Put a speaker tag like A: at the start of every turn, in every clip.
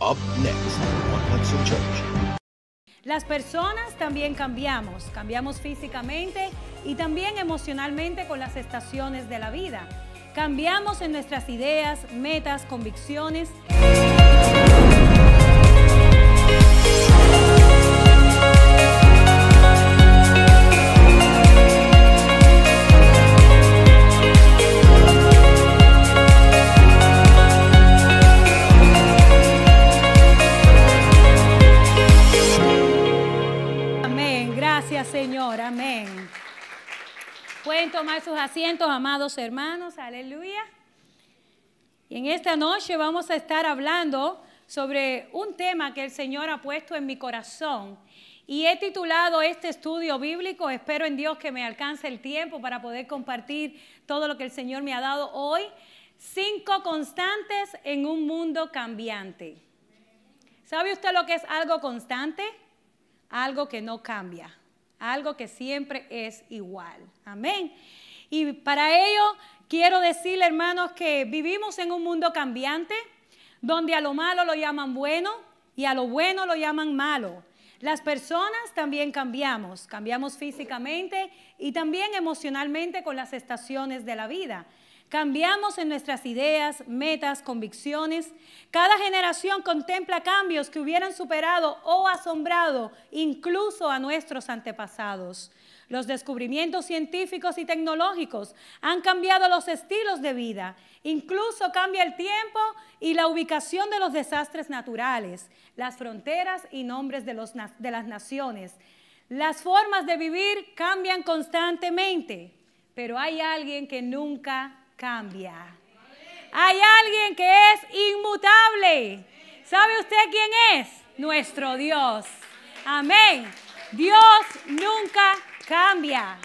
A: Up next Las personas también cambiamos, cambiamos físicamente y también emocionalmente con las estaciones de la vida. Cambiamos en nuestras ideas, metas, convicciones. Señor, amén. Pueden tomar sus asientos, amados hermanos, aleluya. Y en esta noche vamos a estar hablando sobre un tema que el Señor ha puesto en mi corazón. Y he titulado este estudio bíblico, espero en Dios que me alcance el tiempo para poder compartir todo lo que el Señor me ha dado hoy. Cinco constantes en un mundo cambiante. ¿Sabe usted lo que es algo constante? Algo que no cambia algo que siempre es igual. Amén. Y para ello quiero decirle, hermanos, que vivimos en un mundo cambiante, donde a lo malo lo llaman bueno y a lo bueno lo llaman malo. Las personas también cambiamos, cambiamos físicamente y también emocionalmente con las estaciones de la vida. Cambiamos en nuestras ideas, metas, convicciones. Cada generación contempla cambios que hubieran superado o asombrado incluso a nuestros antepasados. Los descubrimientos científicos y tecnológicos han cambiado los estilos de vida, incluso cambia el tiempo y la ubicación de los desastres naturales, las fronteras y nombres de, de las naciones. Las formas de vivir cambian constantemente, pero hay alguien que nunca cambia. Hay alguien que es inmutable. ¿Sabe usted quién es? Nuestro Dios. Amén. Dios nunca cambia.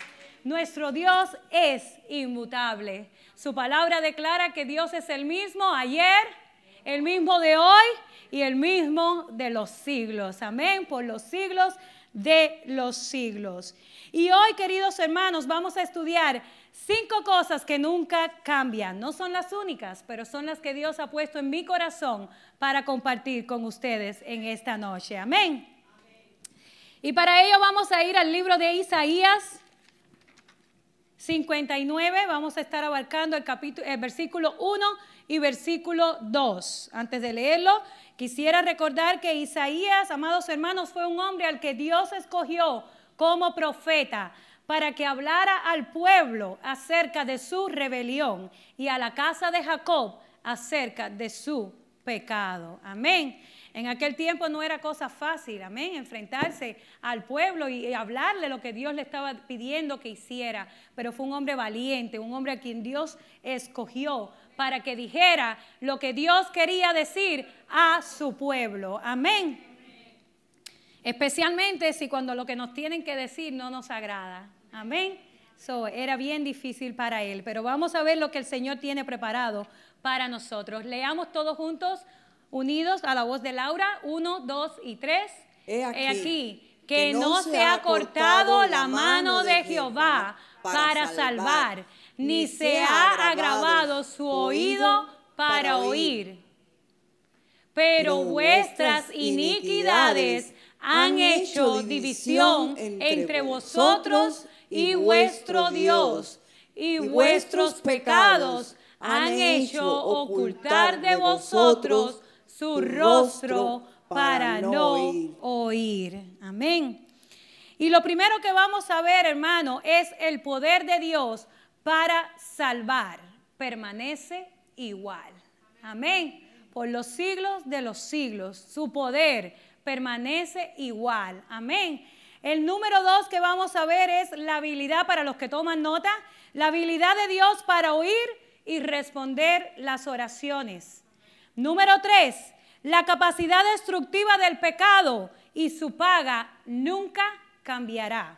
A: Nuestro Dios es inmutable. Su palabra declara que Dios es el mismo ayer, el mismo de hoy y el mismo de los siglos. Amén. Por los siglos de los siglos. Y hoy, queridos hermanos, vamos a estudiar Cinco cosas que nunca cambian. No son las únicas, pero son las que Dios ha puesto en mi corazón para compartir con ustedes en esta noche. Amén. Y para ello vamos a ir al libro de Isaías 59. Vamos a estar abarcando el, capítulo, el versículo 1 y versículo 2. Antes de leerlo, quisiera recordar que Isaías, amados hermanos, fue un hombre al que Dios escogió como profeta para que hablara al pueblo acerca de su rebelión y a la casa de Jacob acerca de su pecado. Amén. En aquel tiempo no era cosa fácil, amén, enfrentarse al pueblo y hablarle lo que Dios le estaba pidiendo que hiciera. Pero fue un hombre valiente, un hombre a quien Dios escogió para que dijera lo que Dios quería decir a su pueblo. Amén. Especialmente si cuando lo que nos tienen que decir no nos agrada. Amén. So, era bien difícil para él, pero vamos a ver lo que el Señor tiene preparado para nosotros. Leamos todos juntos, unidos a la voz de Laura, uno, dos y tres. He aquí, que, no se, se ha cortado la mano de Jehová para salvar, ni se ha agravado su oído para oír. Pero vuestras iniquidades han hecho división entre vosotros y vuestro Dios, y vuestros pecados han hecho ocultar de vosotros
B: su rostro
A: para no oír. Amén. Y lo primero que vamos a ver, hermano, es el poder de Dios para salvar. Permanece igual. Amén. Por los siglos de los siglos, su poder permanece igual. Amén. El número dos que vamos a ver es la habilidad para los que toman nota, la habilidad de Dios para oír y responder las oraciones. Número tres, la capacidad destructiva del pecado y su paga nunca cambiará.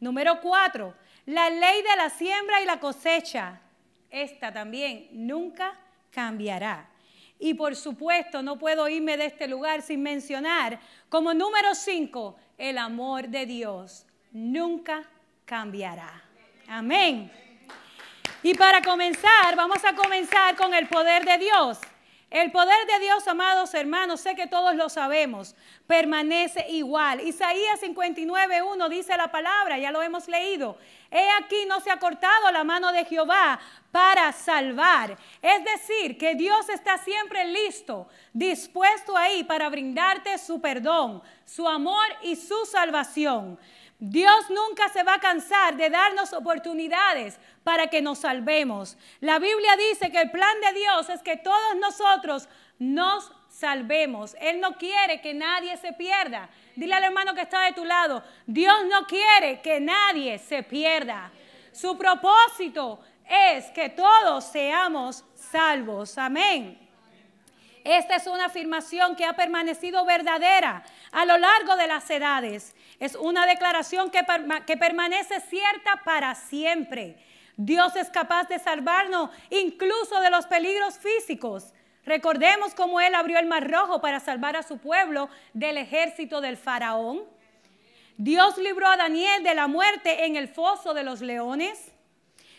A: Número cuatro, la ley de la siembra y la cosecha. Esta también nunca cambiará. Y por supuesto, no puedo irme de este lugar sin mencionar como número cinco, el amor de Dios nunca cambiará. Amén. Y para comenzar, vamos a comenzar con el poder de Dios. El poder de Dios, amados hermanos, sé que todos lo sabemos, permanece igual. Isaías 59, 1 dice la palabra, ya lo hemos leído. He aquí no se ha cortado la mano de Jehová para salvar. Es decir, que Dios está siempre listo, dispuesto ahí para brindarte su perdón, su amor y su salvación. Dios nunca se va a cansar de darnos oportunidades para que nos salvemos. La Biblia dice que el plan de Dios es que todos nosotros nos salvemos. Él no quiere que nadie se pierda. Dile al hermano que está de tu lado, Dios no quiere que nadie se pierda. Su propósito es que todos seamos salvos. Amén. Esta es una afirmación que ha permanecido verdadera a lo largo de las edades. Es una declaración que, permanece cierta para siempre. Dios es capaz de salvarnos incluso de los peligros físicos. Recordemos cómo Él abrió el mar rojo para salvar a su pueblo del ejército del faraón. Dios libró a Daniel de la muerte en el foso de los leones.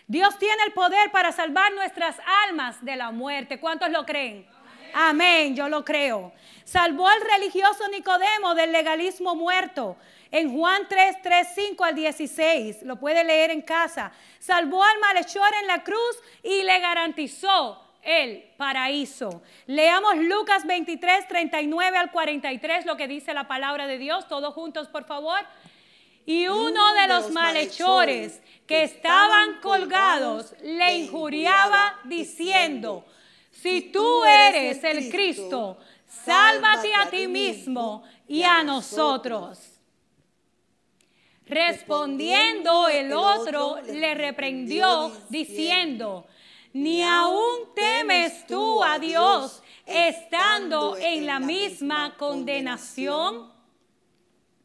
A: Dios tiene el poder para salvar nuestras almas de la muerte. ¿Cuántos lo creen? Amén, yo lo creo. Salvó al religioso Nicodemo del legalismo muerto. En Juan 3, 3, 5 al 16, lo puede leer en casa. Salvó al malhechor en la cruz y le garantizó el paraíso. Leamos Lucas 23, 39 al 43, lo que dice la palabra de Dios. Todos juntos, por favor. Y uno de los malhechores que estaban colgados le injuriaba diciendo, si tú eres el Cristo, sálvate a ti mismo y a nosotros. Respondiendo el otro le reprendió diciendo, ni aún temes tú a Dios estando en la misma condenación.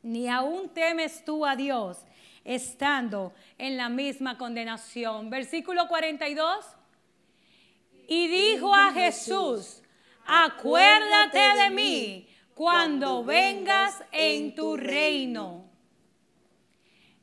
A: Ni aún temes tú a Dios estando en la misma condenación. Versículo 42 y dijo a Jesús, acuérdate de mí cuando vengas en tu reino.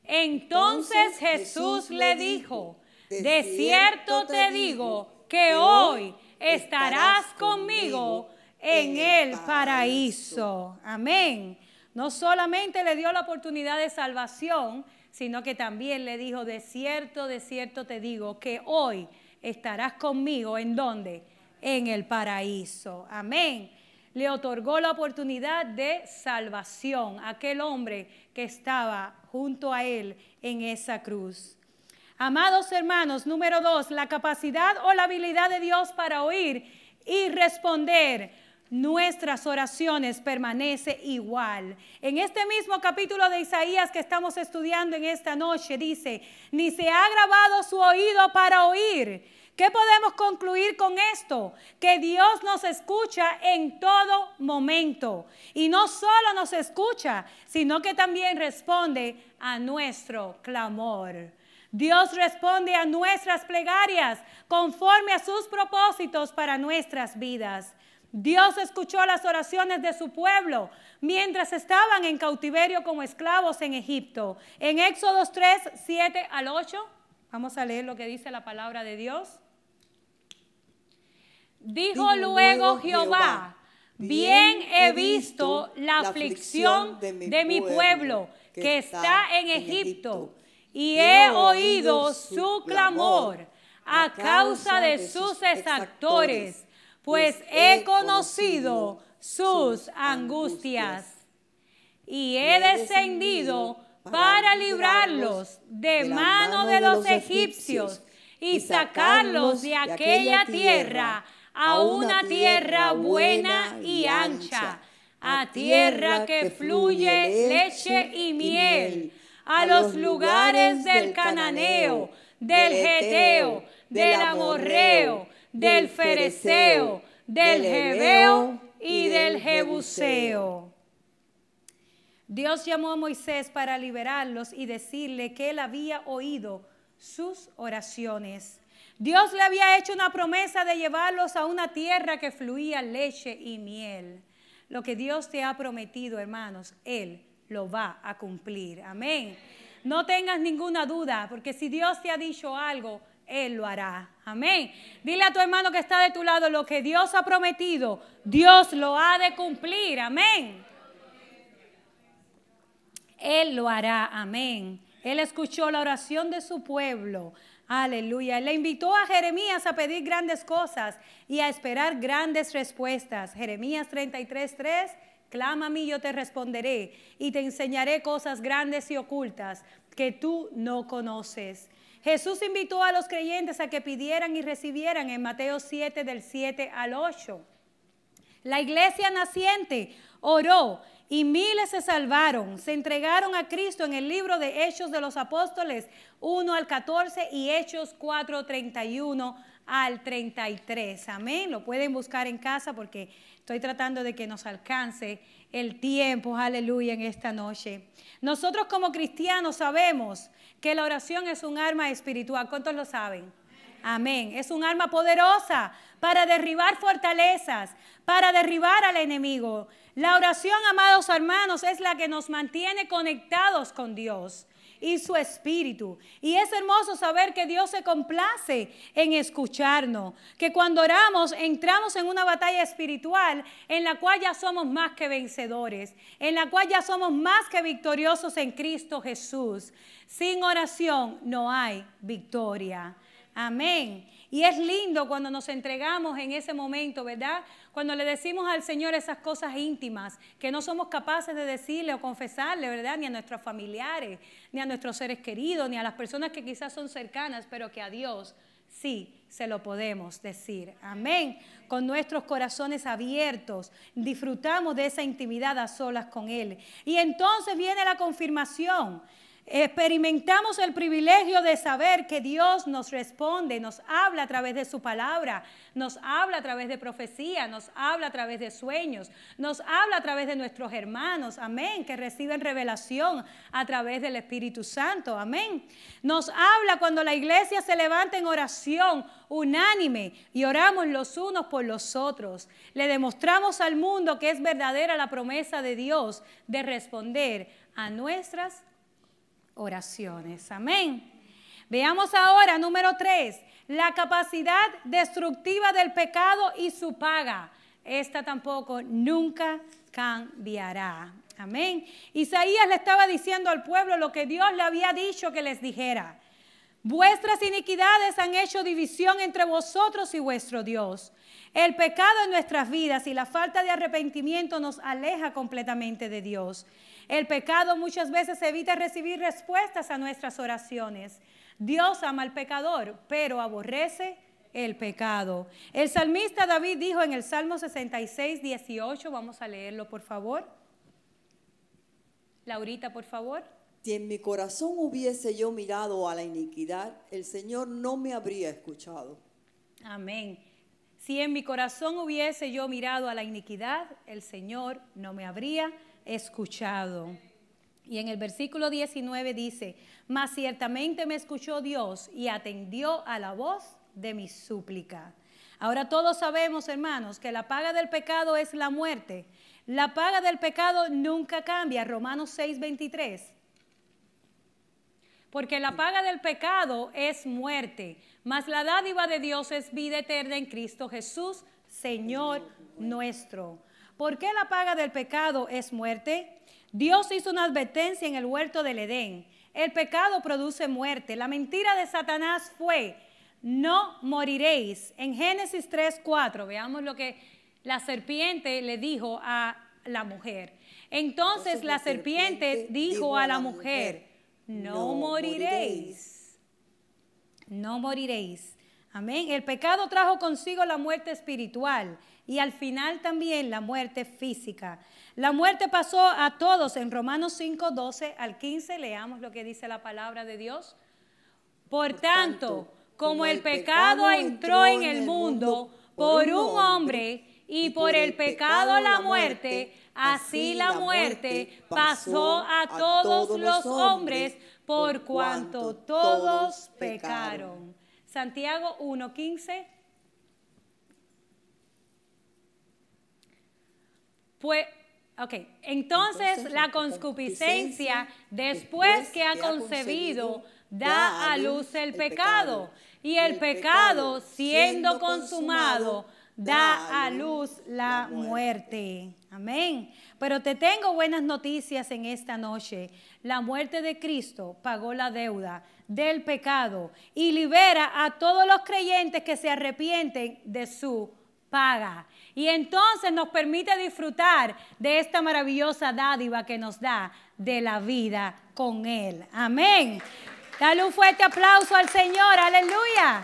A: Entonces Jesús le dijo, de cierto te digo que hoy estarás conmigo en el paraíso. Amén. No solamente le dio la oportunidad de salvación, sino que también le dijo, de cierto, de cierto te digo que hoy estarás conmigo. ¿En donde? En el paraíso. Amén. Le otorgó la oportunidad de salvación a aquel hombre que estaba junto a él en esa cruz. Amados hermanos, número dos, la capacidad o la habilidad de Dios para oír y responder nuestras oraciones permanece igual. En este mismo capítulo de Isaías que estamos estudiando en esta noche dice, ni se ha grabado su oído para oír. ¿Qué podemos concluir con esto? Que Dios nos escucha en todo momento. Y no solo nos escucha, sino que también responde a nuestro clamor. Dios responde a nuestras plegarias conforme a sus propósitos para nuestras vidas. Dios escuchó las oraciones de su pueblo mientras estaban en cautiverio como esclavos en Egipto. En Éxodos 3, 7 al 8, vamos a leer lo que dice la palabra de Dios. Dijo, luego Jehová, bien he visto la aflicción de mi, de mi pueblo que está en Egipto y he oído su clamor a causa de sus exactores pues he conocido sus angustias y he descendido para librarlos de mano de los egipcios y sacarlos de aquella tierra a una tierra buena y ancha, a tierra que fluye leche y miel, a los lugares del cananeo,
B: del geteo,
A: del amorreo, del Fereceo, del Jebeo y del Jebuseo. Dios llamó a Moisés para liberarlos y decirle que él había oído sus oraciones. Dios le había hecho una promesa de llevarlos a una tierra que fluía leche y miel. Lo que Dios te ha prometido, hermanos, Él lo va a cumplir. Amén. No tengas ninguna duda, porque si Dios te ha dicho algo, él lo hará. Amén. Dile a tu hermano que está de tu lado lo que Dios ha prometido, Dios lo ha de cumplir. Amén. Él lo hará. Amén. Él escuchó la oración de su pueblo. Aleluya. Le invitó a Jeremías a pedir grandes cosas y a esperar grandes respuestas. Jeremías 33:3, clama a mí, yo te responderé y te enseñaré cosas grandes y ocultas que tú no conoces. Jesús invitó a los creyentes a que pidieran y recibieran en Mateo 7 del 7 al 8. La iglesia naciente oró y miles se salvaron, se entregaron a Cristo en el libro de Hechos de los Apóstoles 1 al 14 y Hechos 4, 31 al 33. Amén. Lo pueden buscar en casa porque estoy tratando de que nos alcance el tiempo, aleluya, en esta noche. Nosotros como cristianos sabemos que la oración es un arma espiritual. ¿Cuántos lo saben? Amén. Es un arma poderosa para derribar fortalezas, para derribar al enemigo. La oración, amados hermanos, es la que nos mantiene conectados con Dios y su espíritu. Y es hermoso saber que Dios se complace en escucharnos, que cuando oramos entramos en una batalla espiritual en la cual ya somos más que vencedores, en la cual ya somos más que victoriosos en Cristo Jesús. Sin oración no hay victoria. Amén. Y es lindo cuando nos entregamos en ese momento, ¿verdad? Cuando le decimos al Señor esas cosas íntimas que no somos capaces de decirle o confesarle, ¿verdad? Ni a nuestros familiares, ni a nuestros seres queridos, ni a las personas que quizás son cercanas, pero que a Dios sí se lo podemos decir. Amén. Con nuestros corazones abiertos, disfrutamos de esa intimidad a solas con Él. Y entonces viene la confirmación. Experimentamos el privilegio de saber que Dios nos responde, nos habla a través de su palabra, nos habla a través de profecía, nos habla a través de sueños, nos habla a través de nuestros hermanos, amén, que reciben revelación a través del Espíritu Santo, amén. Nos habla cuando la iglesia se levanta en oración unánime y oramos los unos por los otros. Le demostramos al mundo que es verdadera la promesa de Dios de responder a nuestras oraciones. Amén. Veamos ahora, número tres, la capacidad destructiva del pecado y su paga. Esta tampoco nunca cambiará. Amén. Isaías le estaba diciendo al pueblo lo que Dios le había dicho que les dijera. Vuestras iniquidades han hecho división entre vosotros y vuestro Dios. El pecado en nuestras vidas y la falta de arrepentimiento nos aleja completamente de Dios. El pecado muchas veces evita recibir respuestas a nuestras oraciones. Dios ama al pecador, pero aborrece el pecado. El salmista David dijo en el Salmo 66, 18, vamos a leerlo por favor. Laurita, por favor. Si en mi corazón hubiese yo mirado a la iniquidad, el Señor no me habría escuchado. Amén. Si en mi corazón hubiese yo mirado a la iniquidad, el Señor no me habría escuchado escuchado. Y en el versículo 19 dice, mas ciertamente me escuchó Dios y atendió a la voz de mi súplica. Ahora todos sabemos, hermanos, que la paga del pecado es la muerte. La paga del pecado nunca cambia, Romanos 6:23. Porque la paga del pecado es muerte, mas la dádiva de Dios es vida eterna en Cristo Jesús, Señor nuestro. ¿Por qué la paga del pecado es muerte? Dios hizo una advertencia en el huerto del Edén. El pecado produce muerte. La mentira de Satanás fue, no moriréis. En Génesis 3:4, veamos lo que la serpiente le dijo a la mujer. Entonces, la, serpiente, serpiente, dijo a la mujer, no moriréis. No moriréis. Amén. El pecado trajo consigo la muerte espiritual y al final también la muerte física. La muerte pasó a todos. En Romanos 5, 12 al 15 leamos lo que dice la palabra de Dios. Por, tanto, como el pecado, entró en el mundo por un hombre y por el pecado la muerte, así la muerte pasó a todos los hombres por cuanto todos pecaron. Santiago 1, 15 Pues, ok, entonces, la concupiscencia, después, después que ha concebido, da a luz el pecado. Y el pecado, siendo consumado, da a luz la muerte. Amén. Pero te tengo buenas noticias en esta noche. La muerte de Cristo pagó la deuda del pecado y libera a todos los creyentes que se arrepienten de su paga. Y entonces nos permite disfrutar de esta maravillosa dádiva que nos da de la vida con Él. Amén. Dale un fuerte aplauso al Señor. Aleluya.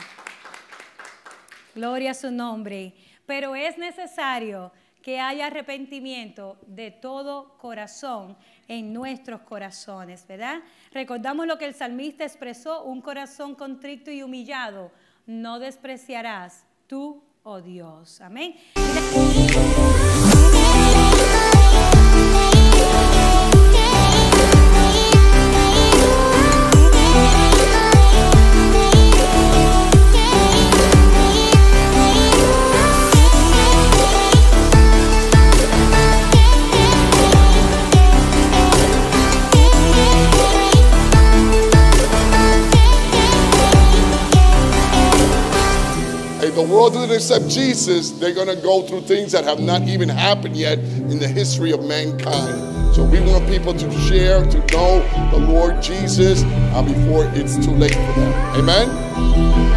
A: Gloria a su nombre. Pero es necesario que haya arrepentimiento de todo corazón en nuestros corazones, ¿verdad? Recordamos lo que el salmista expresó, un corazón contrito y humillado, no despreciarás tú oh Dios. Amén. world doesn't accept Jesus, they're going to go through things that have not even happened yet in the history of mankind. So we want people to share, to know the Lord Jesus uh, before it's too late for them. Amen.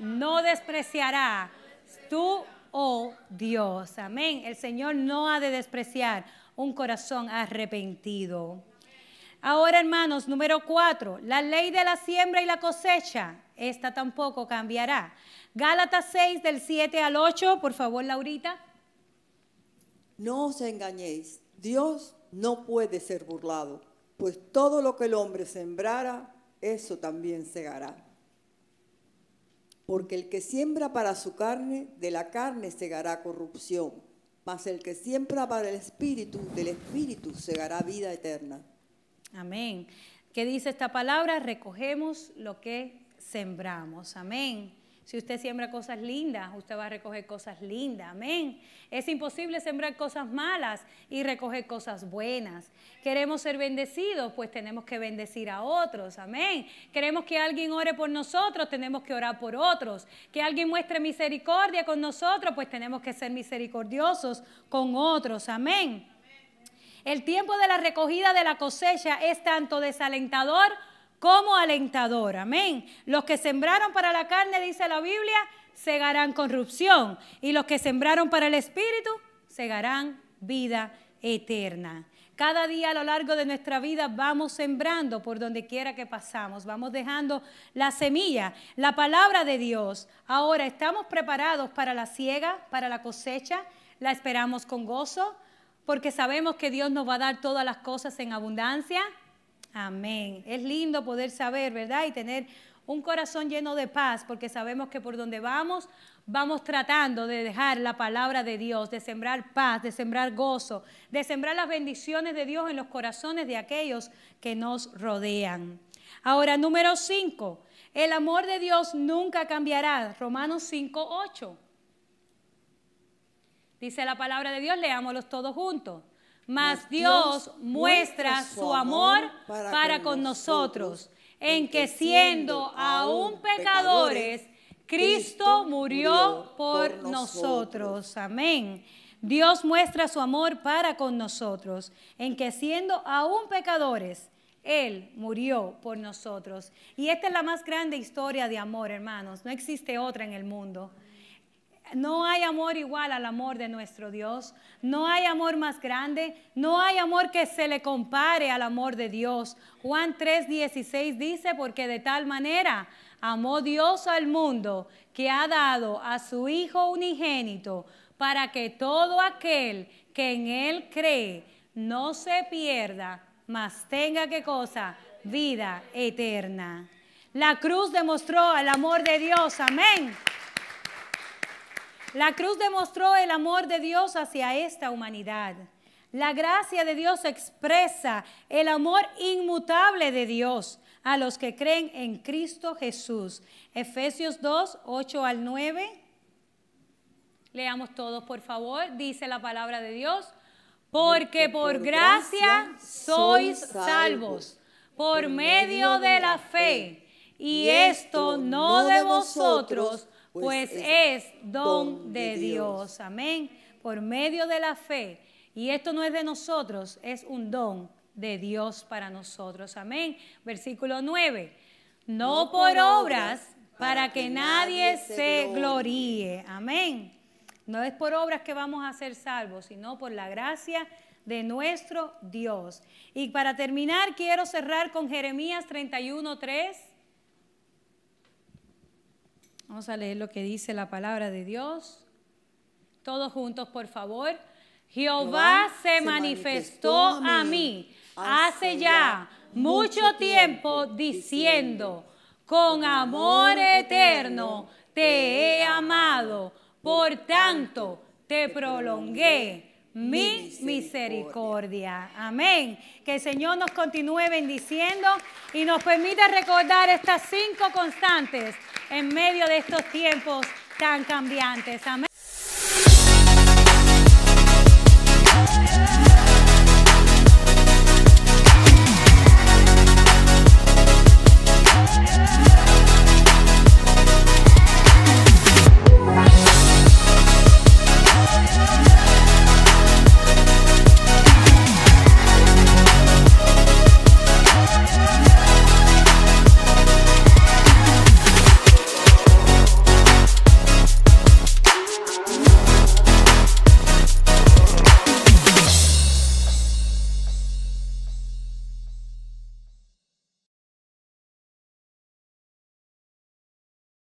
A: no despreciará tú, oh Dios. Amén. El Señor no ha de despreciar un corazón arrepentido. Ahora, hermanos, número cuatro, la ley de la siembra y la cosecha, esta tampoco cambiará. Gálatas 6, del 7 al 8, por favor, Laurita. No os engañéis, Dios no puede ser burlado, pues todo lo que el hombre sembrara, eso también hará porque el que siembra para su carne, de la carne segará corrupción, mas el que siembra para el espíritu, del espíritu segará vida eterna. Amén. ¿Qué dice esta palabra? Recogemos lo que sembramos. Amén. Si usted siembra cosas lindas, usted va a recoger cosas lindas. Amén. Es imposible sembrar cosas malas y recoger cosas buenas. Queremos ser bendecidos, pues tenemos que bendecir a otros. Amén. Queremos que alguien ore por nosotros, tenemos que orar por otros. Que alguien muestre misericordia con nosotros, pues tenemos que ser misericordiosos con otros. Amén. El tiempo de la recogida de la cosecha es tanto desalentador como alentador. Amén. Los que sembraron para la carne, dice la Biblia, segarán corrupción. Y los que sembraron para el Espíritu, segarán vida eterna. Cada día a lo largo de nuestra vida vamos sembrando por donde quiera que pasamos, vamos dejando la semilla, la palabra de Dios. Ahora, ¿estamos preparados para la siega, para la cosecha? ¿La esperamos con gozo? Porque sabemos que Dios nos va a dar todas las cosas en abundancia. Amén. Es lindo poder saber, ¿verdad? Y tener un corazón lleno de paz, porque sabemos que por donde vamos, vamos tratando de dejar la palabra de Dios, de sembrar paz, de sembrar gozo, de sembrar las bendiciones de Dios en los corazones de aquellos que nos rodean. Ahora, número 5, el amor de Dios nunca cambiará. Romanos 5, 8. Dice la palabra de Dios, leámoslos todos juntos. Mas Dios muestra su amor para con nosotros, en que siendo aún pecadores, Cristo murió por nosotros. Amén. Dios muestra su amor para con nosotros, en que siendo aún pecadores, Él murió por nosotros. Y esta es la más grande historia de amor, hermanos. No existe otra en el mundo. No hay amor igual al amor de nuestro Dios. No hay amor más grande. No hay amor que se le compare al amor de Dios. Juan 3:16 dice, porque de tal manera amó Dios al mundo que ha dado a su Hijo unigénito para que todo aquel que en Él cree no se pierda, mas tenga qué cosa? Vida eterna. La cruz demostró el amor de Dios. Amén. La cruz demostró el amor de Dios hacia esta humanidad. La gracia de Dios expresa el amor inmutable de Dios a los que creen en Cristo Jesús. Efesios 2, 8 al 9. Leamos todos, por favor. Dice la palabra de Dios. Porque por gracia sois salvos, por medio de la fe. Y esto no de vosotros, pues, pues, es, don de Dios. Amén. Por medio de la fe. Y esto no es de nosotros, es un don de Dios para nosotros. Amén. Versículo 9. No, por obras para que, nadie se gloríe. Amén. No es por obras que vamos a ser salvos, sino por la gracia de nuestro Dios. Y para terminar, quiero cerrar con Jeremías 31, 3. Vamos a leer lo que dice la palabra de Dios. Todos juntos, por favor. Jehová se manifestó a mí hace ya mucho tiempo diciendo, con amor eterno te he amado, por tanto te prolongué mi misericordia. Amén. Que el Señor nos continúe bendiciendo y nos permita recordar estas cinco constantes en medio de estos tiempos tan cambiantes. Amén.